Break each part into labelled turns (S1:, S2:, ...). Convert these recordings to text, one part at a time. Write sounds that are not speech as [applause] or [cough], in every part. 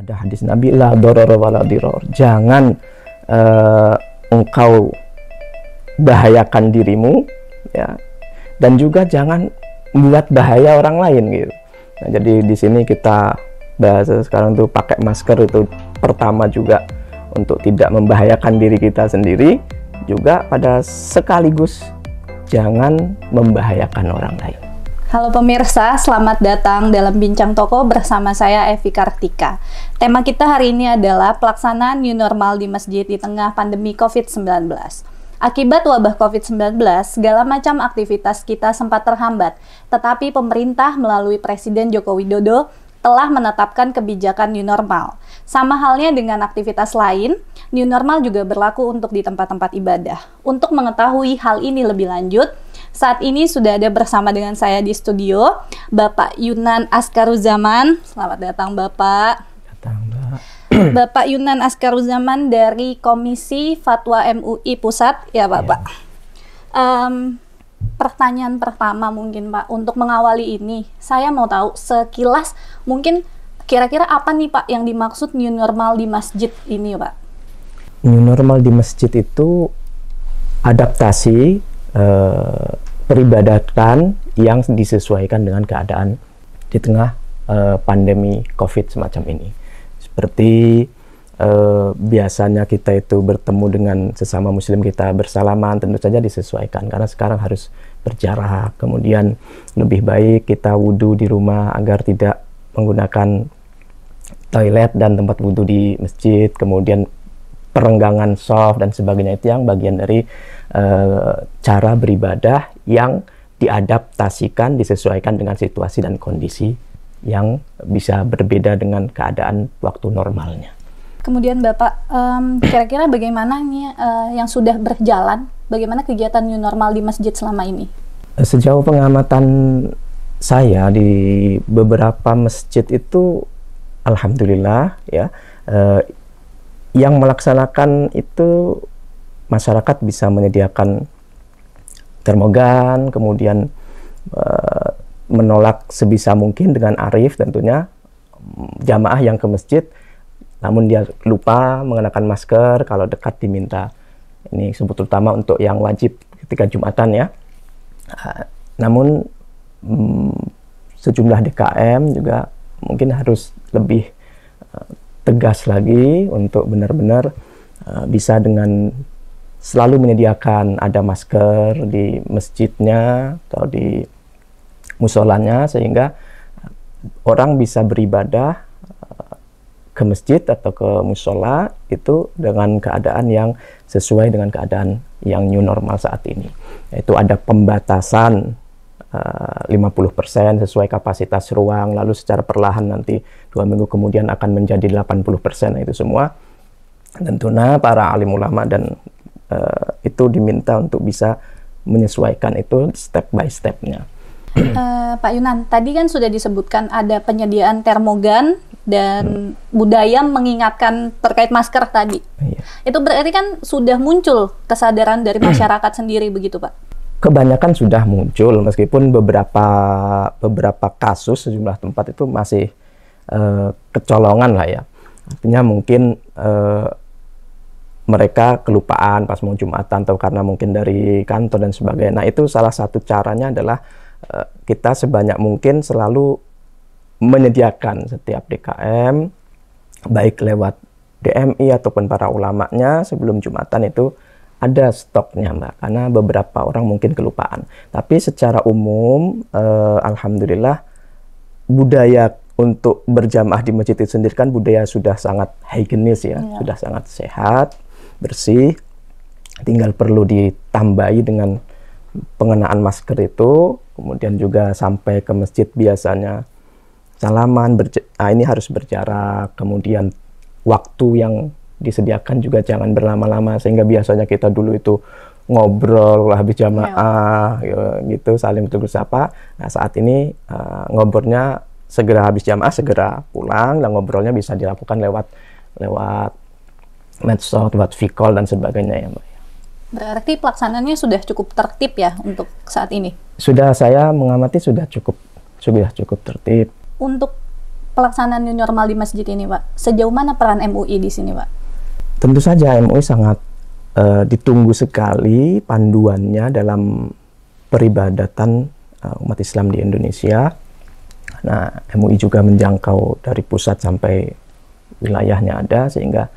S1: ada hadis Nabi lah doror la diror jangan uh, engkau bahayakan dirimu ya dan juga jangan buat bahaya orang lain gitu nah jadi di sini kita bahasa sekarang tuh pakai masker itu pertama juga untuk tidak membahayakan diri kita sendiri juga pada sekaligus jangan membahayakan orang lain
S2: Halo pemirsa, selamat datang dalam Bincang Toko bersama saya Evi Kartika. Tema kita hari ini adalah pelaksanaan new normal di masjid di tengah pandemi COVID-19. Akibat wabah COVID-19, segala macam aktivitas kita sempat terhambat, tetapi pemerintah melalui Presiden Joko Widodo telah menetapkan kebijakan new normal. Sama halnya dengan aktivitas lain, new normal juga berlaku untuk di tempat-tempat ibadah. Untuk mengetahui hal ini lebih lanjut, saat ini sudah ada bersama dengan saya di studio Bapak Yunan Askaruzaman. Selamat datang Bapak. Datang Mbak. [clears throat] Bapak Yunan Askaruzaman dari Komisi Fatwa MUI Pusat, ya Bapak. Ya. Um, pertanyaan pertama mungkin Pak untuk mengawali ini, saya mau tahu sekilas mungkin kira-kira apa nih Pak yang dimaksud new normal di masjid ini Pak?
S1: New normal di masjid itu adaptasi Eh, peribadatan yang disesuaikan dengan keadaan di tengah e, pandemi COVID semacam ini. Seperti e, biasanya kita itu bertemu dengan sesama Muslim kita bersalaman, tentu saja disesuaikan karena sekarang harus berjarak. Kemudian lebih baik kita wudhu di rumah agar tidak menggunakan toilet dan tempat wudhu di masjid, kemudian perenggangan soft dan sebagainya itu yang bagian dari uh, cara beribadah yang diadaptasikan disesuaikan dengan situasi dan kondisi yang bisa berbeda dengan keadaan waktu normalnya.
S2: Kemudian Bapak, um, kira-kira bagaimana nih eh, uh, yang sudah berjalan, bagaimana kegiatan new normal di masjid selama ini?
S1: Eh, sejauh pengamatan saya di beberapa masjid itu, alhamdulillah ya, uh, yang melaksanakan itu masyarakat bisa menyediakan termogan, kemudian uh, menolak sebisa mungkin dengan arif tentunya jamaah yang ke masjid namun dia lupa mengenakan masker kalau dekat diminta ini sebut terutama untuk yang wajib ketika jumatan ya uh, namun um, sejumlah DKM juga mungkin harus lebih eh, tegas lagi untuk benar-benar uh, bisa dengan selalu menyediakan ada masker di masjidnya atau di musolanya sehingga orang bisa beribadah eh, ke masjid atau ke musola itu dengan keadaan yang sesuai dengan keadaan yang new normal saat ini yaitu ada pembatasan 50% eh, sesuai kapasitas ruang, lalu secara perlahan nanti dua minggu kemudian akan menjadi 80% nah, itu semua. Tentunya para alim ulama dan uh, itu diminta untuk bisa menyesuaikan itu step by stepnya.
S2: Uh, Pak Yunan, tadi kan sudah disebutkan ada penyediaan termogan dan hmm. budaya mengingatkan terkait masker tadi. Iya. Itu berarti kan sudah muncul kesadaran dari masyarakat sendiri begitu, Pak?
S1: kebanyakan sudah muncul meskipun beberapa beberapa kasus sejumlah tempat itu masih uh, kecolongan lah ya artinya mungkin uh, mereka kelupaan pas mau jumatan atau karena mungkin dari kantor dan sebagainya nah itu salah satu caranya adalah uh, kita sebanyak mungkin selalu menyediakan setiap DKM baik lewat DMI ataupun para ulamanya sebelum jumatan itu ada stoknya mbak karena beberapa orang mungkin kelupaan tapi secara umum eh, alhamdulillah budaya untuk berjamaah di masjid itu sendiri kan budaya sudah sangat higienis ya, ya. sudah sangat sehat bersih tinggal perlu ditambahi dengan pengenaan masker itu kemudian juga sampai ke masjid biasanya salaman nah, ini harus berjarak kemudian waktu yang disediakan juga jangan berlama-lama sehingga biasanya kita dulu itu ngobrol habis jamaah iya. ya. gitu saling bertegur sapa. Nah, saat ini uh, ngobrolnya segera habis jamaah segera pulang dan ngobrolnya bisa dilakukan lewat lewat medsos, lewat vikol dan sebagainya ya, Mbak.
S2: Berarti pelaksanaannya sudah cukup tertib ya untuk saat ini?
S1: Sudah saya mengamati sudah cukup sudah cukup tertib.
S2: Untuk pelaksanaan new normal di masjid ini, Pak, sejauh mana peran MUI di sini, Pak?
S1: Tentu saja MUI e sangat uh, ditunggu sekali panduannya dalam peribadatan uh, umat Islam di Indonesia. Nah, MUI e juga menjangkau dari pusat sampai wilayahnya ada sehingga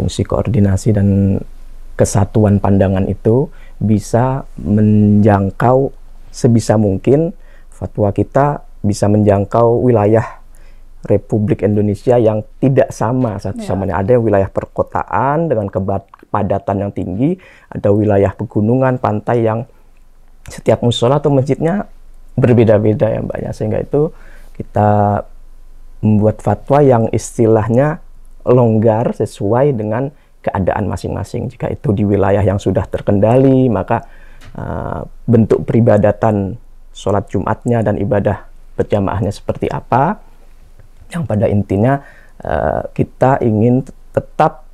S1: fungsi koordinasi dan kesatuan pandangan itu bisa menjangkau sebisa mungkin fatwa kita bisa menjangkau wilayah Republik Indonesia yang tidak sama satu yeah. Ada yang wilayah perkotaan dengan kepadatan yang tinggi, ada wilayah pegunungan, pantai yang setiap musola atau masjidnya berbeda-beda ya mbaknya. Sehingga itu kita membuat fatwa yang istilahnya longgar sesuai dengan keadaan masing-masing. Jika itu di wilayah yang sudah terkendali, maka uh, bentuk peribadatan sholat Jumatnya dan ibadah berjamaahnya seperti apa yang pada intinya uh, kita ingin tetap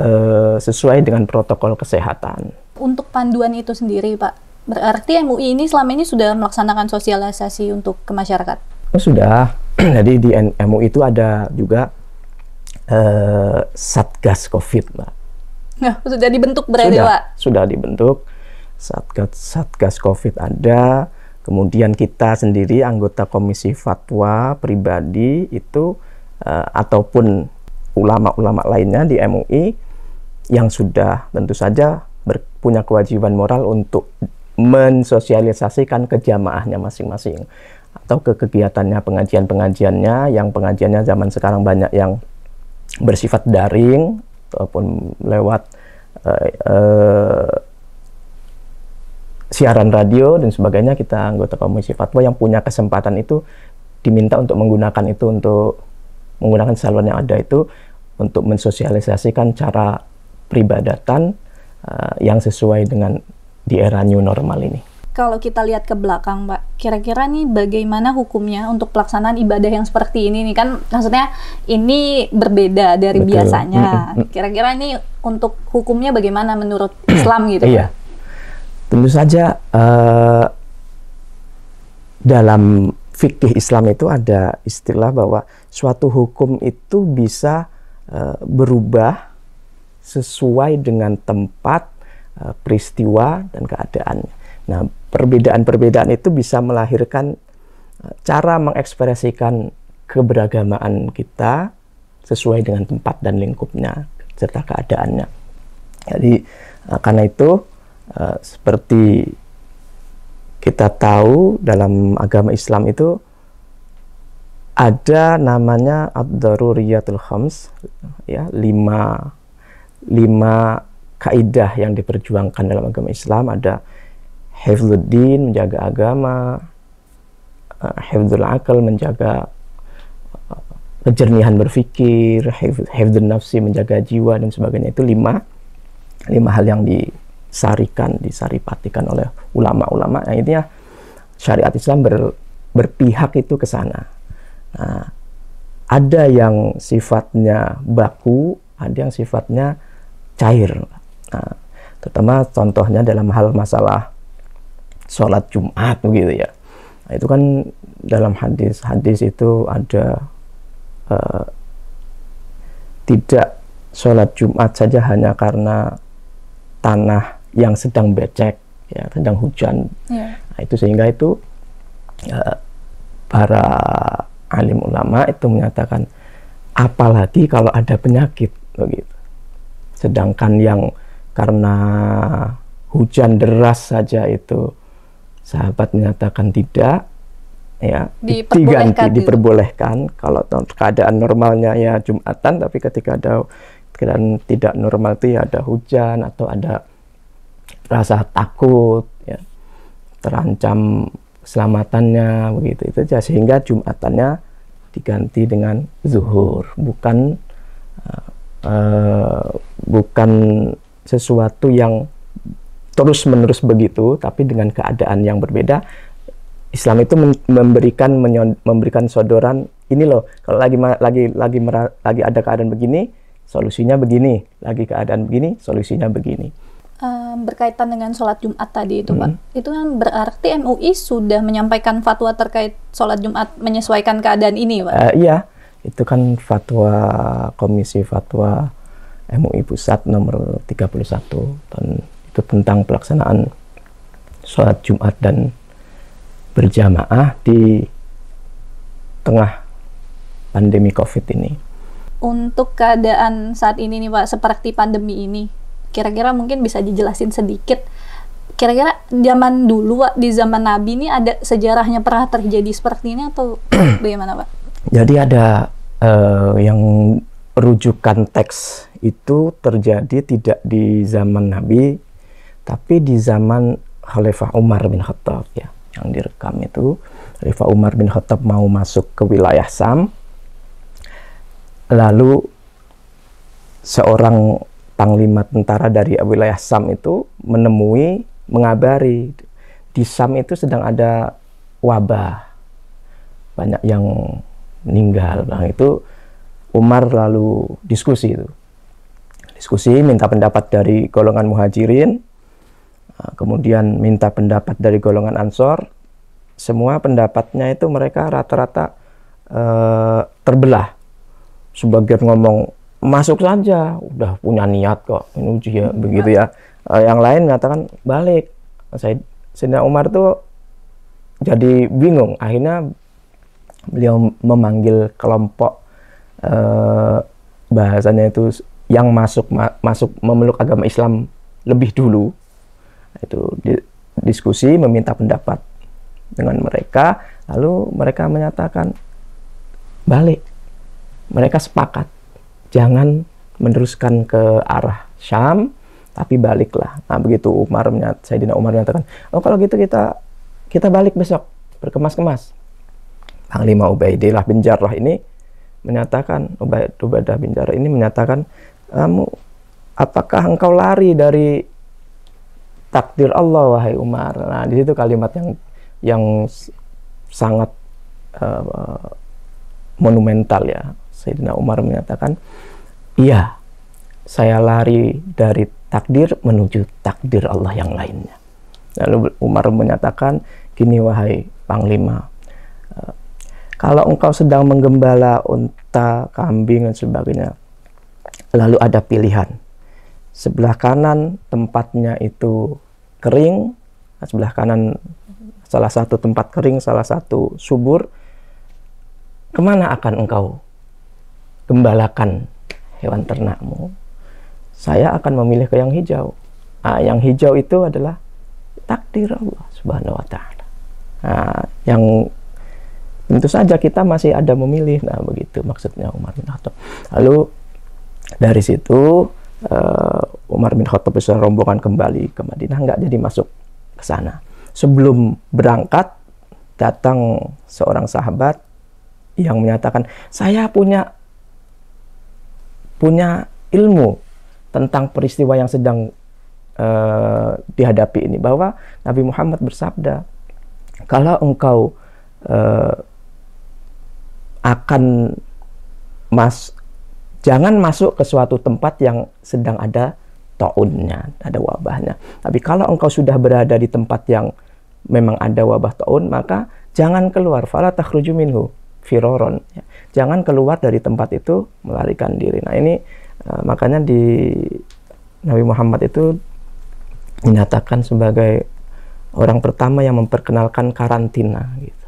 S1: uh, sesuai dengan protokol kesehatan.
S2: Untuk panduan itu sendiri, Pak, berarti MUI ini selama ini sudah melaksanakan sosialisasi untuk ke masyarakat?
S1: Oh, sudah. [clears throat] Jadi di MUI itu ada juga uh, Satgas COVID, Pak.
S2: Nah, sudah dibentuk berarti, sudah, Pak?
S1: Sudah dibentuk. Satgas, Satgas COVID ada, Kemudian kita sendiri anggota komisi fatwa pribadi itu uh, ataupun ulama-ulama lainnya di MUI yang sudah tentu saja punya kewajiban moral untuk mensosialisasikan ke jamaahnya masing-masing atau ke kegiatannya pengajian-pengajiannya yang pengajiannya zaman sekarang banyak yang bersifat daring ataupun lewat uh, uh, siaran radio dan sebagainya kita anggota komisi fatwa yang punya kesempatan itu diminta untuk menggunakan itu untuk menggunakan saluran yang ada itu untuk mensosialisasikan cara peribadatan uh, yang sesuai dengan di era new normal ini.
S2: Kalau kita lihat ke belakang, Pak, kira-kira nih bagaimana hukumnya untuk pelaksanaan ibadah yang seperti ini nih kan maksudnya ini berbeda dari Betul. biasanya. Kira-kira mm nih untuk hukumnya bagaimana menurut Islam gitu? Iya.
S1: Tentu saja uh, dalam fikih Islam itu ada istilah bahwa suatu hukum itu bisa uh, berubah sesuai dengan tempat, uh, peristiwa dan keadaannya. Nah, perbedaan-perbedaan itu bisa melahirkan cara mengekspresikan keberagamaan kita sesuai dengan tempat dan lingkupnya serta keadaannya. Jadi karena itu Eh, seperti kita tahu dalam agama Islam itu ada namanya ad-daruriyatul khams ya lima lima kaidah yang diperjuangkan dalam agama Islam ada hifdzuddin menjaga agama uh, akal menjaga eh, kejernihan berpikir hifzun nafsi menjaga jiwa dan sebagainya itu lima lima hal yang di disarikan, disaripatikan oleh ulama-ulama. Nah, intinya syariat Islam ber, berpihak itu ke sana. Nah, ada yang sifatnya baku, ada yang sifatnya cair. Nah, terutama contohnya dalam hal masalah sholat Jumat begitu ya. Nah, itu kan dalam hadis-hadis itu ada uh, tidak sholat Jumat saja hanya karena tanah yang sedang becek, ya, sedang hujan. Yeah. Nah, itu sehingga itu uh, para alim ulama itu menyatakan apalagi kalau ada penyakit begitu. Sedangkan yang karena hujan deras saja itu sahabat menyatakan tidak ya diperbolehkan diganti diperbolehkan kalau keadaan normalnya ya jumatan tapi ketika ada keadaan tidak normal itu ya ada hujan atau ada rasa takut ya, terancam keselamatannya begitu itu aja sehingga jumatannya diganti dengan zuhur bukan uh, bukan sesuatu yang terus menerus begitu tapi dengan keadaan yang berbeda Islam itu memberikan memberikan sodoran ini loh kalau lagi lagi lagi lagi ada keadaan begini solusinya begini lagi keadaan begini solusinya begini
S2: um, berkaitan dengan sholat Jumat tadi itu, hmm. Itu kan berarti MUI sudah menyampaikan fatwa terkait sholat Jumat menyesuaikan keadaan ini, Pak. Uh,
S1: iya, itu kan fatwa Komisi Fatwa MUI Pusat nomor 31 dan itu tentang pelaksanaan sholat Jumat dan berjamaah di tengah pandemi COVID ini.
S2: Untuk keadaan saat ini nih Pak, seperti pandemi ini, Kira-kira mungkin bisa dijelasin sedikit. Kira-kira zaman dulu, Wak, di zaman Nabi ini ada sejarahnya pernah terjadi seperti ini atau [clears throat] bagaimana, Pak?
S1: Jadi ada uh, yang rujukan teks itu terjadi tidak di zaman Nabi, tapi di zaman Khalifah Umar bin Khattab ya, yang direkam itu. Khalifah Umar bin Khattab mau masuk ke wilayah Sam, lalu seorang panglima tentara dari wilayah Sam itu menemui, mengabari di Sam itu sedang ada wabah. Banyak yang meninggal. Nah, itu Umar lalu diskusi itu. Diskusi minta pendapat dari golongan Muhajirin, eh, kemudian minta pendapat dari golongan Ansor. Semua pendapatnya itu mereka rata-rata eh, terbelah. Sebagian ngomong masuk saja udah punya niat kok ini uji ya hmm. begitu ya uh, yang lain mengatakan balik saya Sina Umar tuh jadi bingung akhirnya beliau memanggil kelompok uh, eh, bahasanya itu yang masuk ma masuk memeluk agama Islam lebih dulu itu di diskusi meminta pendapat dengan mereka lalu mereka menyatakan balik mereka sepakat jangan meneruskan ke arah Syam, tapi baliklah. Nah, begitu Umar menyat, Sayyidina Umar menyatakan, oh kalau gitu kita kita balik besok, berkemas-kemas. Panglima Ubaidillah bin Jarrah ini menyatakan, Ubaid, bin Jarrah ini menyatakan, kamu apakah engkau lari dari takdir Allah wahai Umar? Nah, di situ kalimat yang yang sangat uh, monumental ya Sayyidina Umar menyatakan, "Iya, saya lari dari takdir menuju takdir Allah yang lainnya." Lalu Umar menyatakan, "Gini wahai panglima, eh, kalau engkau sedang menggembala unta, kambing dan sebagainya, lalu ada pilihan. Sebelah kanan tempatnya itu kering, nah, sebelah kanan salah satu tempat kering, salah satu subur. Kemana akan engkau gembalakan hewan ternakmu, saya akan memilih ke yang hijau. Nah, yang hijau itu adalah takdir Allah Subhanahu wa taala. Nah, yang tentu saja kita masih ada memilih. Nah, begitu maksudnya Umar bin Khattab. Lalu dari situ uh, Umar bin Khattab bisa rombongan kembali ke Madinah nggak jadi masuk ke sana. Sebelum berangkat datang seorang sahabat yang menyatakan, "Saya punya punya ilmu tentang peristiwa yang sedang uh, dihadapi ini bahwa Nabi Muhammad bersabda kalau engkau uh, akan mas jangan masuk ke suatu tempat yang sedang ada taunnya ada wabahnya tapi kalau engkau sudah berada di tempat yang memang ada wabah taun maka jangan keluar fala takhruju minhu firoron ya jangan keluar dari tempat itu melarikan diri. Nah ini uh, makanya di Nabi Muhammad itu dinyatakan sebagai orang pertama yang memperkenalkan karantina gitu.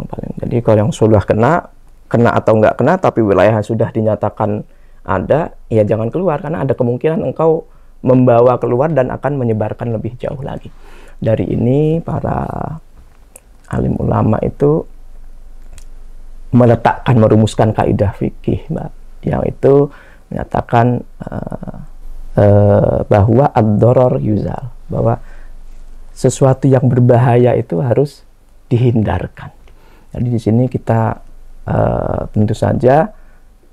S1: Yang paling jadi kalau yang sudah kena kena atau nggak kena tapi wilayah sudah dinyatakan ada ya jangan keluar karena ada kemungkinan engkau membawa keluar dan akan menyebarkan lebih jauh lagi. Dari ini para alim ulama itu meletakkan merumuskan kaidah fikih Mbak yang itu menyatakan uh, uh, bahwa ad-doror yuzal bahwa sesuatu yang berbahaya itu harus dihindarkan. Jadi di sini kita uh, tentu saja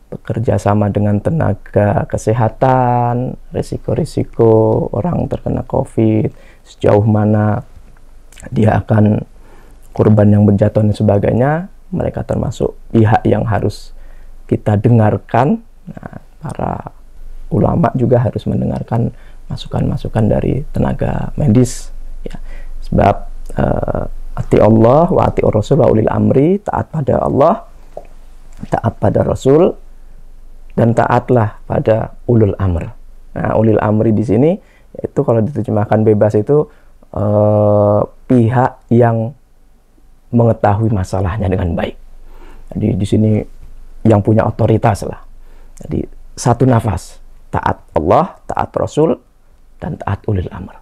S1: bekerja sama dengan tenaga kesehatan, risiko-risiko orang terkena COVID, sejauh mana dia akan korban yang berjatuhan dan sebagainya, mereka termasuk pihak yang harus kita dengarkan. Nah, para ulama juga harus mendengarkan masukan-masukan dari tenaga medis ya. Sebab uh, ati Allah wa ati Rasul wa ulil amri, taat pada Allah, taat pada Rasul dan taatlah pada ulul amr. Nah, ulil amri di sini itu kalau diterjemahkan bebas itu uh, pihak yang mengetahui masalahnya dengan baik. Jadi di sini yang punya otoritas lah. Jadi satu nafas, taat Allah, taat Rasul, dan taat ulil amr.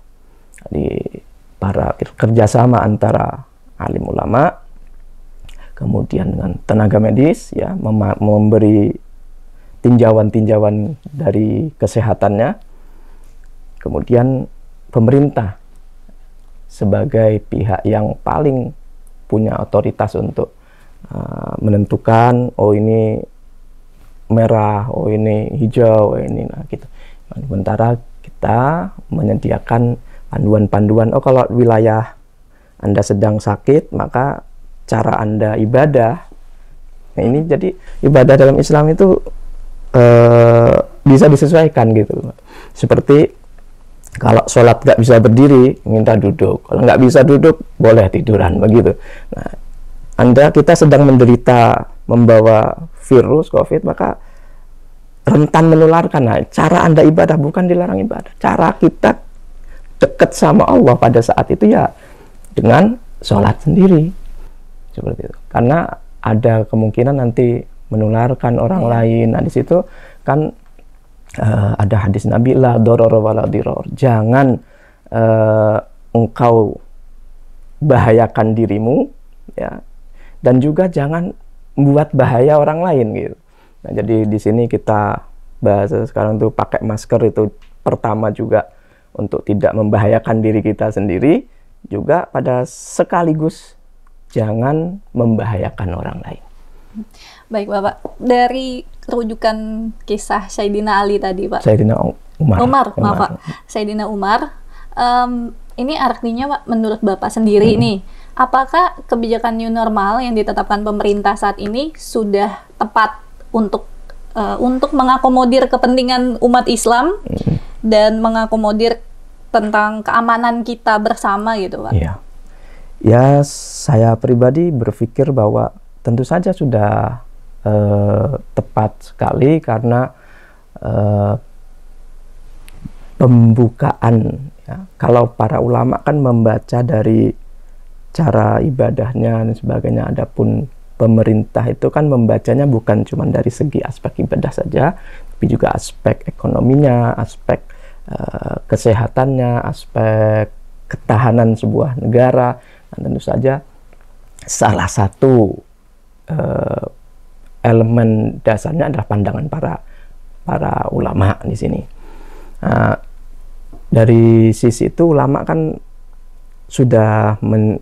S1: Jadi para kerjasama antara alim ulama, kemudian dengan tenaga medis, ya memberi tinjauan-tinjauan dari kesehatannya, kemudian pemerintah sebagai pihak yang paling punya otoritas untuk uh, menentukan oh ini merah, oh ini hijau, oh ini nah gitu. Nah, sementara kita menyediakan panduan-panduan oh kalau wilayah Anda sedang sakit maka cara Anda ibadah. Nah, ini jadi ibadah dalam Islam itu uh, bisa disesuaikan gitu. Seperti kalau sholat nggak bisa berdiri minta duduk kalau nggak bisa duduk boleh tiduran begitu nah anda kita sedang menderita membawa virus covid maka rentan menularkan nah cara anda ibadah bukan dilarang ibadah cara kita dekat sama Allah pada saat itu ya dengan sholat sendiri seperti itu karena ada kemungkinan nanti menularkan orang lain nah di situ kan uh, ada hadis Nabi la doror wala Jangan uh, engkau bahayakan dirimu ya. Dan juga jangan membuat bahaya orang lain gitu. Nah, jadi di sini kita bahasa sekarang tuh pakai masker itu pertama juga untuk tidak membahayakan diri kita sendiri juga pada sekaligus jangan membahayakan orang lain.
S2: Baik Bapak, dari rujukan kisah Saidina Ali tadi Pak. Saidina
S1: Umar. Umar, Umar. Pak.
S2: Saidina Umar, um, ini artinya Pak, menurut Bapak sendiri hmm. nih, apakah kebijakan new normal yang ditetapkan pemerintah saat ini sudah tepat untuk uh, untuk mengakomodir kepentingan umat Islam hmm. dan mengakomodir tentang keamanan kita bersama gitu Pak? Iya.
S1: Ya, saya pribadi berpikir bahwa tentu saja sudah Eh, tepat sekali karena eh, pembukaan. Ya. Kalau para ulama kan membaca dari cara ibadahnya dan sebagainya, adapun pemerintah itu kan membacanya bukan cuma dari segi aspek ibadah saja, tapi juga aspek ekonominya, aspek e, kesehatannya, aspek ketahanan sebuah negara. Dan tentu saja salah satu elemen dasarnya adalah pandangan para para ulama di sini. Nah, dari sisi itu ulama kan sudah men,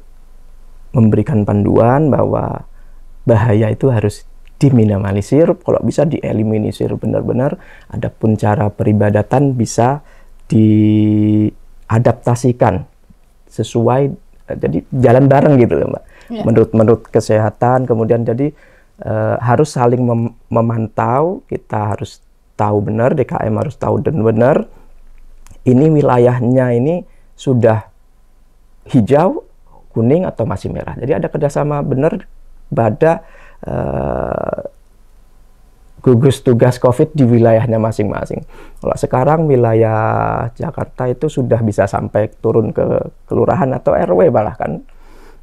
S1: memberikan panduan bahwa bahaya itu harus diminimalisir, kalau bisa dieliminisir benar-benar. Adapun cara peribadatan bisa diadaptasikan sesuai eh, jadi jalan bareng gitu loh, Mbak. Yeah. Menurut menurut kesehatan kemudian jadi e, harus saling mem memantau, kita harus tahu benar, DKM harus tahu dan benar ini wilayahnya ini sudah hijau, kuning atau masih merah. Jadi ada kerjasama benar pada e, eh, gugus tugas COVID di wilayahnya masing-masing. Kalau sekarang wilayah Jakarta itu sudah bisa sampai turun ke kelurahan atau RW bahkan,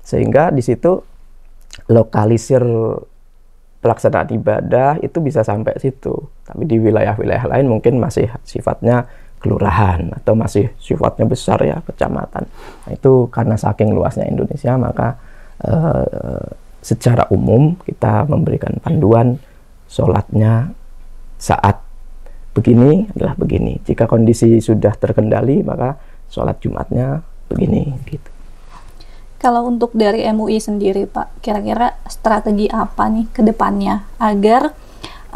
S1: sehingga di situ lokalisir pelaksanaan ibadah itu bisa sampai situ. Tapi di wilayah-wilayah lain mungkin masih sifatnya kelurahan atau masih sifatnya besar ya kecamatan. Nah, itu karena saking luasnya Indonesia maka eh, secara umum kita memberikan panduan sholatnya saat begini adalah begini. Jika kondisi sudah terkendali maka sholat Jumatnya begini gitu
S2: kalau untuk dari MUI sendiri Pak, kira-kira strategi apa nih ke depannya agar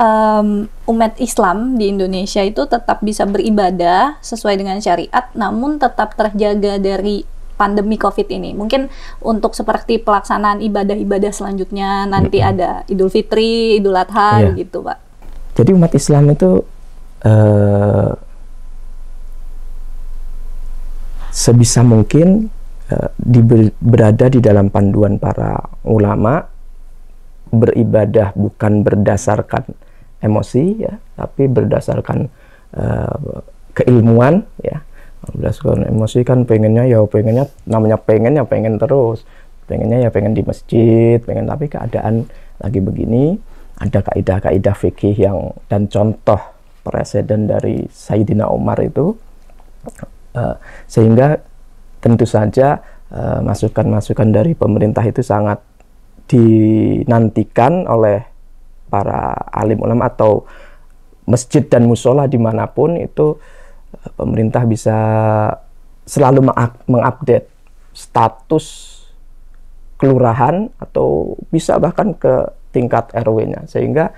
S2: um, umat Islam di Indonesia itu tetap bisa beribadah sesuai dengan syariat namun tetap terjaga dari pandemi COVID ini. Mungkin untuk seperti pelaksanaan ibadah-ibadah selanjutnya nanti ada Idul Fitri, Idul Adha iya. gitu, Pak.
S1: Jadi umat Islam itu uh, sebisa mungkin Eh, di, berada di dalam panduan para ulama beribadah bukan berdasarkan emosi ya tapi berdasarkan uh, keilmuan ya berdasarkan emosi kan pengennya ya pengennya namanya pengennya pengen terus pengennya ya pengen di masjid pengen tapi keadaan lagi begini ada kaidah-kaidah fikih yang dan contoh presiden dari Sayyidina Umar itu uh, sehingga tentu saja eh, masukan-masukan dari pemerintah itu sangat dinantikan oleh para alim ulama atau masjid dan musola dimanapun itu eh, pemerintah bisa selalu mengupdate status kelurahan atau bisa bahkan ke tingkat RW-nya sehingga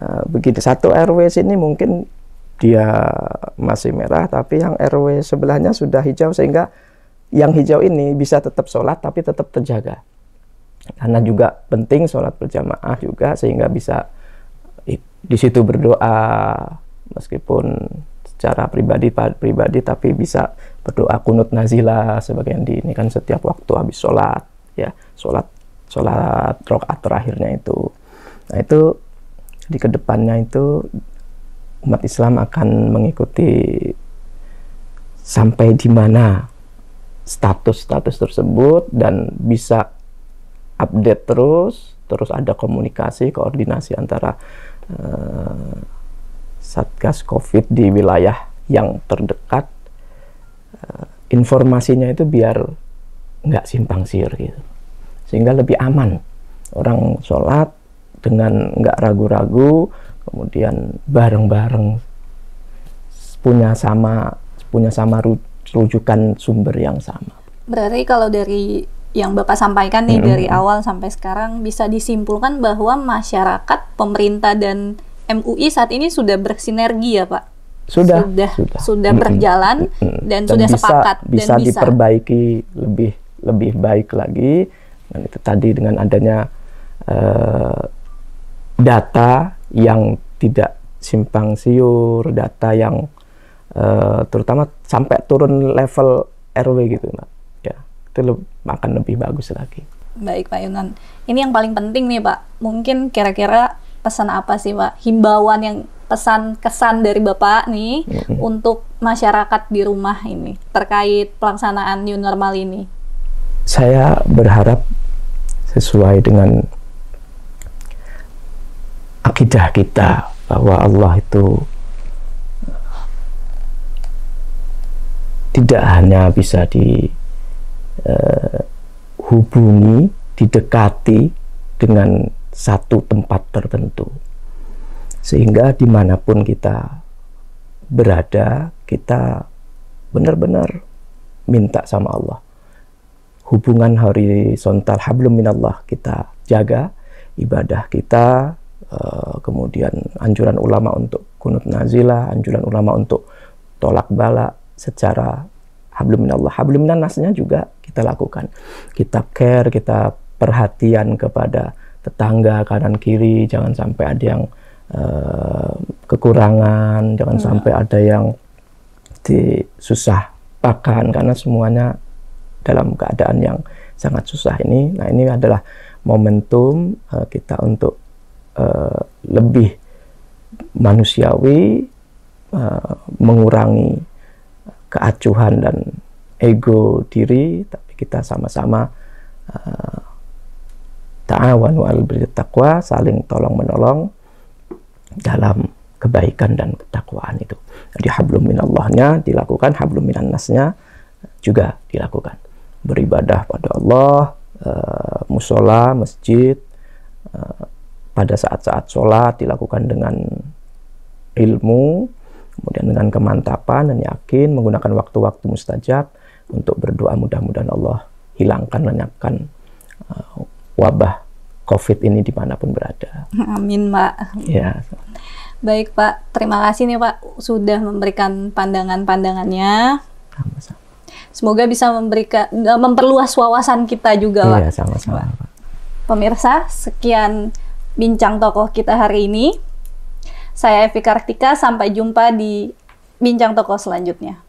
S1: eh, begitu satu RW sini mungkin dia masih merah tapi yang RW sebelahnya sudah hijau sehingga yang hijau ini bisa tetap sholat tapi tetap terjaga karena juga penting sholat berjamaah juga sehingga bisa di situ berdoa meskipun secara pribadi pribadi tapi bisa berdoa kunut nazila sebagian di ini kan setiap waktu habis sholat ya sholat sholat rokaat terakhirnya itu nah itu di kedepannya itu umat Islam akan mengikuti sampai di mana status-status tersebut dan bisa update terus, terus ada komunikasi, koordinasi antara uh, Satgas COVID di wilayah yang terdekat. Uh, informasinya itu biar nggak simpang siur gitu. Sehingga lebih aman. Orang sholat dengan nggak ragu-ragu, kemudian bareng-bareng punya sama punya sama rujukan sumber yang sama.
S2: Berarti kalau dari yang Bapak sampaikan nih mm -hmm. dari awal sampai sekarang bisa disimpulkan bahwa masyarakat, pemerintah dan MUI saat ini sudah bersinergi ya, Pak?
S1: Sudah. Sudah sudah, sudah berjalan mm -hmm. dan, dan sudah bisa, sepakat bisa dan bisa diperbaiki lebih lebih baik lagi. Dan itu tadi dengan adanya uh, data yang tidak simpang siur, data yang uh, terutama sampai turun level RW gitu nah, ya itu lebih, akan lebih bagus lagi
S2: baik Pak Yunan ini yang paling penting nih Pak mungkin kira-kira pesan apa sih Pak himbauan yang pesan kesan dari Bapak nih mm-hmm. untuk masyarakat di rumah ini terkait pelaksanaan new normal ini
S1: saya berharap sesuai dengan akidah kita bahwa Allah itu tidak hanya bisa dihubungi, eh, didekati dengan satu tempat tertentu. Sehingga dimanapun kita berada, kita benar-benar minta sama Allah. Hubungan horizontal hablum minallah kita jaga, ibadah kita, eh, kemudian anjuran ulama untuk kunut nazilah, anjuran ulama untuk tolak balak, secara habluminallah minallah. nasnya juga kita lakukan. Kita care, kita perhatian kepada tetangga kanan kiri, jangan sampai ada yang uh, kekurangan, jangan hmm. sampai ada yang di susah pakan karena semuanya dalam keadaan yang sangat susah ini. Nah, ini adalah momentum uh, kita untuk uh, lebih manusiawi uh, mengurangi keacuhan dan ego diri, tapi kita sama-sama eh, ta'awan wal taqwa, saling tolong-menolong dalam kebaikan dan ketakwaan itu. Jadi hablum minallahnya dilakukan, hablum minannasnya juga dilakukan. Beribadah pada Allah, eh, musola, masjid, eh, pada saat-saat sholat dilakukan dengan ilmu, Kemudian dengan kemantapan dan yakin menggunakan waktu-waktu mustajab untuk berdoa mudah-mudahan Allah hilangkan, lenyapkan uh, wabah COVID ini dimanapun berada.
S2: Amin, Pak. Ya. Baik, Pak. Terima kasih nih, Pak, sudah memberikan pandangan-pandangannya. Semoga bisa memberikan memperluas wawasan kita juga, Pak. Iya,
S1: sama-sama, Pak.
S2: Pemirsa, sekian bincang tokoh kita hari ini. Saya Evi Kartika, sampai jumpa di Bincang Toko selanjutnya.